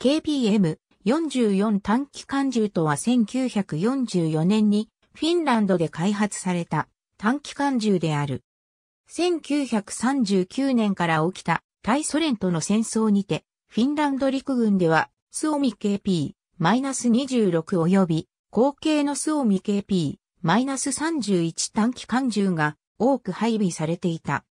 KPM44 短期艦銃とは1944年にフィンランドで開発された短期艦銃である。1939年から起きた対ソ連との戦争にて、フィンランド陸軍では、スオミ KP-26 及び、後継のスオミ KP-31 短期艦銃が多く配備されていた。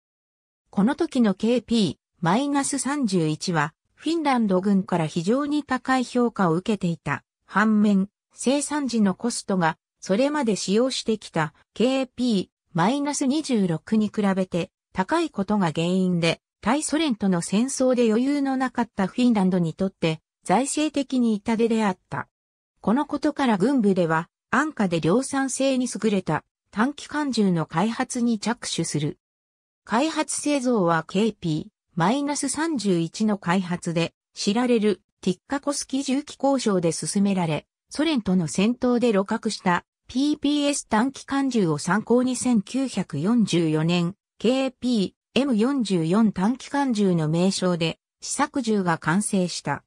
この時の KP-31 は、フィンランド軍から非常に高い評価を受けていた。反面、生産時のコストが、それまで使用してきた KP-26 に比べて高いことが原因で、対ソ連との戦争で余裕のなかったフィンランドにとって財政的に痛手であった。このことから軍部では安価で量産性に優れた短期間銃の開発に着手する。開発製造は KP マイナス31の開発で知られるティッカコスキ重機交渉で進められ、ソ連との戦闘で露獲した PPS 短期間銃を参考に1944年 KP-M44 短期間銃の名称で試作銃が完成した。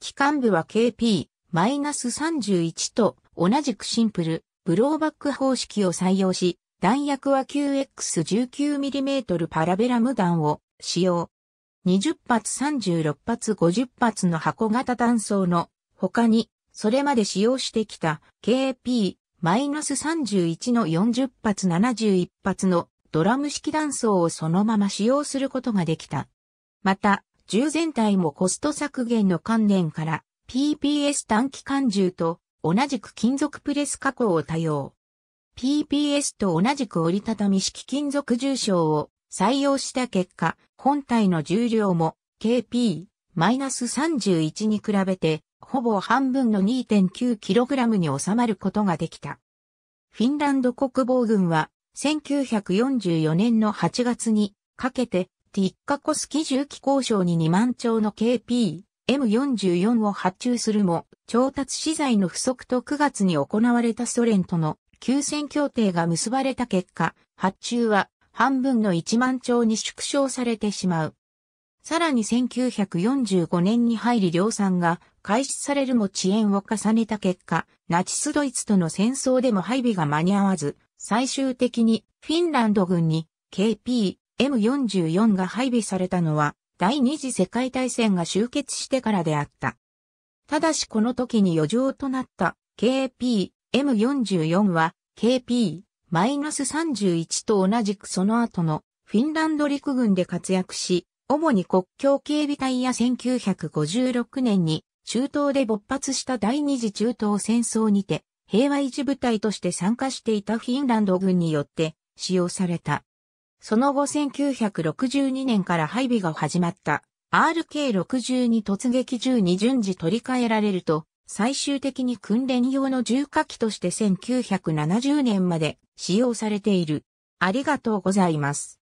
機関部は KP-31 と同じくシンプル、ブローバック方式を採用し、弾薬は 9X19mm パラベラム弾を使用。20発36発50発の箱型断層の他に、それまで使用してきた KP-31 の40発71発のドラム式弾層をそのまま使用することができた。また、銃全体もコスト削減の観念から PPS 短期間銃と同じく金属プレス加工を多用。PPS と同じく折りたたみ式金属重症を採用した結果、本体の重量も KP-31 に比べて、ほぼ半分の 2.9kg に収まることができた。フィンランド国防軍は、1944年の8月にかけて、ティッカコス基重機交渉に2万丁の KP、M44 を発注するも、調達資材の不足と9月に行われたソ連との休戦協定が結ばれた結果、発注は半分の1万丁に縮小されてしまう。さらに1945年に入り量産が開始されるも遅延を重ねた結果、ナチスドイツとの戦争でも配備が間に合わず、最終的にフィンランド軍に KP-M44 が配備されたのは第二次世界大戦が終結してからであった。ただしこの時に余剰となった KP-M44 は KP マイナス31と同じくその後のフィンランド陸軍で活躍し、主に国境警備隊や1956年に中東で勃発した第二次中東戦争にて平和維持部隊として参加していたフィンランド軍によって使用された。その後1962年から配備が始まった RK62 突撃銃に順次取り替えられると最終的に訓練用の重火器として1970年まで使用されている。ありがとうございます。